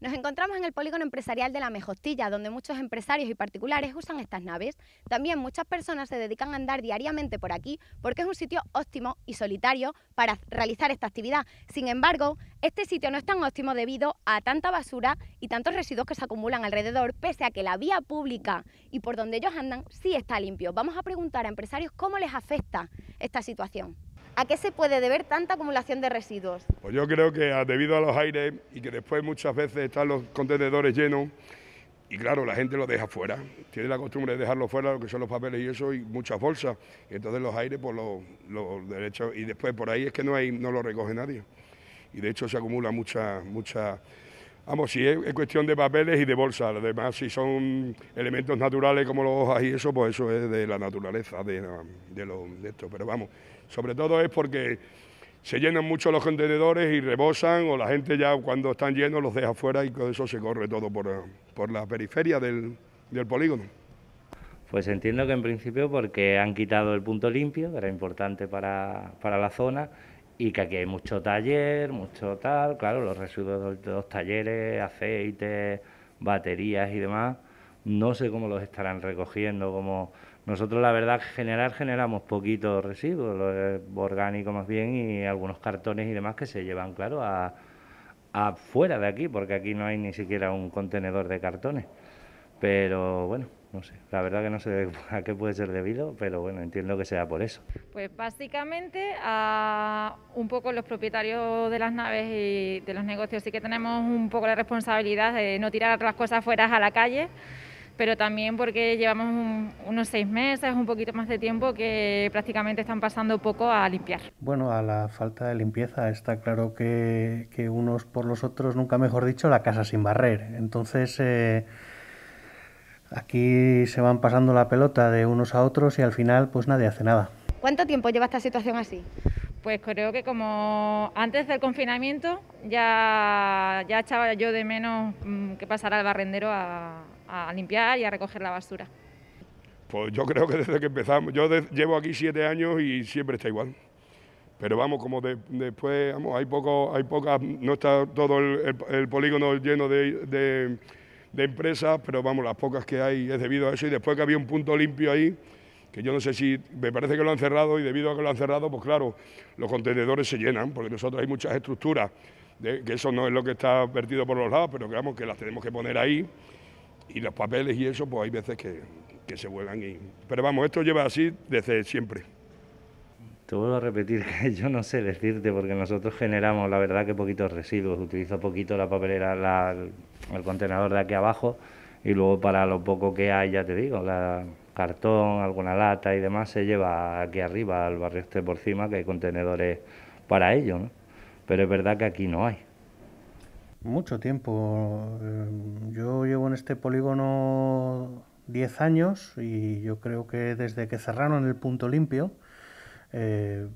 Nos encontramos en el polígono empresarial de La Mejostilla, donde muchos empresarios y particulares usan estas naves. También muchas personas se dedican a andar diariamente por aquí porque es un sitio óptimo y solitario para realizar esta actividad. Sin embargo, este sitio no es tan óptimo debido a tanta basura y tantos residuos que se acumulan alrededor, pese a que la vía pública y por donde ellos andan sí está limpio. Vamos a preguntar a empresarios cómo les afecta esta situación. ¿A qué se puede deber tanta acumulación de residuos? Pues yo creo que ah, debido a los aires y que después muchas veces están los contenedores llenos, y claro, la gente lo deja fuera. Tiene la costumbre de dejarlo fuera, lo que son los papeles y eso, y muchas bolsas. entonces los aires por pues, los, los derechos. Y después por ahí es que no hay, no lo recoge nadie. Y de hecho se acumula mucha, mucha Vamos, si es, cuestión de papeles y de bolsas, además si son elementos naturales como los hojas y eso, pues eso es de la naturaleza de, de, de esto. Pero vamos, sobre todo es porque se llenan mucho los contenedores y rebosan o la gente ya cuando están llenos los deja fuera y con eso se corre todo por, por la periferia del, del polígono. Pues entiendo que en principio porque han quitado el punto limpio, que era importante para, para la zona, y que aquí hay mucho taller, mucho tal, claro, los residuos de los talleres, aceites, baterías y demás, no sé cómo los estarán recogiendo, como nosotros la verdad general generamos poquitos residuos, lo orgánico más bien y algunos cartones y demás que se llevan, claro, a afuera de aquí, porque aquí no hay ni siquiera un contenedor de cartones. Pero bueno, no sé, la verdad que no sé a qué puede ser debido, pero bueno, entiendo que sea por eso. Pues básicamente a un poco los propietarios de las naves y de los negocios sí que tenemos un poco la responsabilidad de no tirar las cosas fuera a la calle, pero también porque llevamos unos seis meses, un poquito más de tiempo que prácticamente están pasando poco a limpiar. Bueno, a la falta de limpieza está claro que, unos por los otros, nunca mejor dicho, la casa sin barrer. Entonces... Eh, Aquí se van pasando la pelota de unos a otros y al final pues nadie hace nada. ¿Cuánto tiempo lleva esta situación así? Pues creo que como antes del confinamiento ya, ya echaba yo de menos mm, que pasara el barrendero a, limpiar y a recoger la basura. Pues yo creo que desde que empezamos, yo llevo aquí siete años y siempre está igual. Pero vamos, como después, vamos, hay poco, hay pocas, no está todo el, polígono lleno de de empresas, pero vamos, las pocas que hay es debido a eso. Y después que había un punto limpio ahí, que yo no sé si, me parece que lo han cerrado y debido a que lo han cerrado, pues claro, los contenedores se llenan, porque nosotros hay muchas estructuras, de, que eso no es lo que está vertido por los lados, pero vamos que las tenemos que poner ahí y los papeles y eso, pues hay veces que, se vuelan. Y, pero vamos, esto lleva así desde siempre. Te vuelvo a repetir que yo no sé decirte porque nosotros generamos, la verdad, que poquitos residuos. Utilizo poquito la papelera, el contenedor de aquí abajo y luego para lo poco que hay, ya te digo, la, cartón, alguna lata y demás se lleva aquí arriba al barrio este por cima, que hay contenedores para ello, ¿no? Pero es verdad que aquí no hay. Mucho tiempo. Eh, yo llevo en este polígono 10 años y yo creo que desde que cerraron el punto limpio, eh,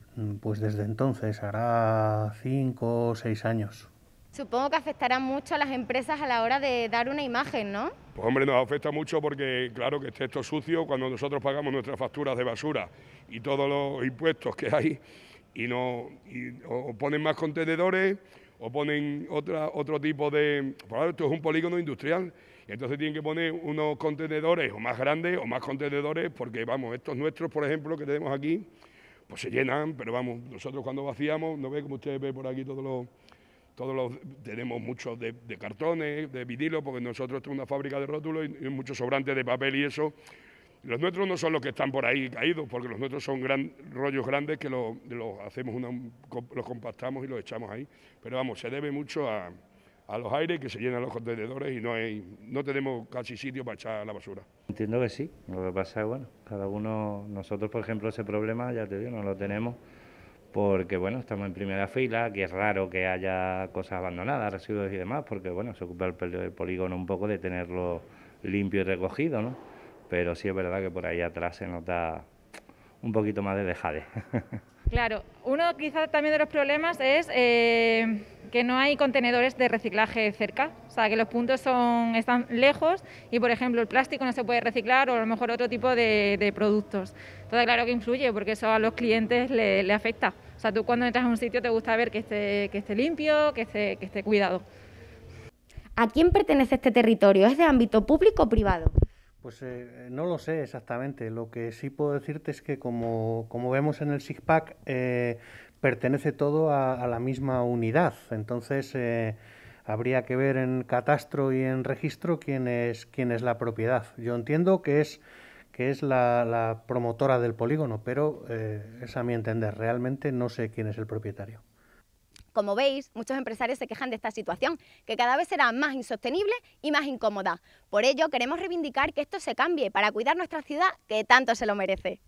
pues desde entonces, hará cinco o seis años. Supongo que afectará mucho a las empresas a la hora de dar una imagen, ¿no? Pues hombre, nos afecta mucho porque claro que este esto sucio cuando nosotros pagamos nuestras facturas de basura y todos los impuestos que hay y no o, ponen más contenedores o ponen otra, otro tipo de... Por pues esto es un polígono industrial entonces tienen que poner unos contenedores o más grandes o más contenedores porque, vamos, estos nuestros, por ejemplo, que tenemos aquí, pues se llenan, pero vamos, nosotros cuando vaciamos, no ve como ustedes ve por aquí todos los, todos los, tenemos muchos de, cartones, de vidilo, porque nosotros tenemos una fábrica de rótulos y, muchos sobrantes de papel y eso. Los nuestros no son los que están por ahí caídos, porque los nuestros son gran, rollos grandes que los hacemos, una, los compactamos y los echamos ahí. Pero vamos, se debe mucho a, a los aires que se llenan los contenedores y no hay, no tenemos casi sitio para echar la basura. Entiendo que sí, lo que pasa es bueno, cada uno, nosotros por ejemplo ese problema, ya te digo, no lo tenemos porque bueno, estamos en primera fila, que es raro que haya cosas abandonadas, residuos y demás, porque bueno, se ocupa el, polígono un poco de tenerlo limpio y recogido, ¿no? Pero sí es verdad que por ahí atrás se nota un poquito más de dejade. Claro, uno quizás también de los problemas es eh, que no hay contenedores de reciclaje cerca, o sea que los puntos son, están lejos y por ejemplo el plástico no se puede reciclar o a lo mejor otro tipo de, productos. Entonces claro que influye porque eso a los clientes le, afecta. O sea, tú cuando entras a un sitio te gusta ver que esté, esté limpio, que esté, esté cuidado. ¿A quién pertenece este territorio? ¿Es de ámbito público o privado? Pues eh, no lo sé exactamente. Lo que sí puedo decirte es que como, vemos en el SIGPAC, eh, pertenece todo a, la misma unidad. Entonces, eh, habría que ver en catastro y en registro quién es, quién es la propiedad. Yo entiendo que es, que es la, promotora del polígono, pero eh, es a mi entender. Realmente no sé quién es el propietario. Como veis, muchos empresarios se quejan de esta situación, que cada vez será más insostenible y más incómoda. Por ello, queremos reivindicar que esto se cambie para cuidar nuestra ciudad que tanto se lo merece.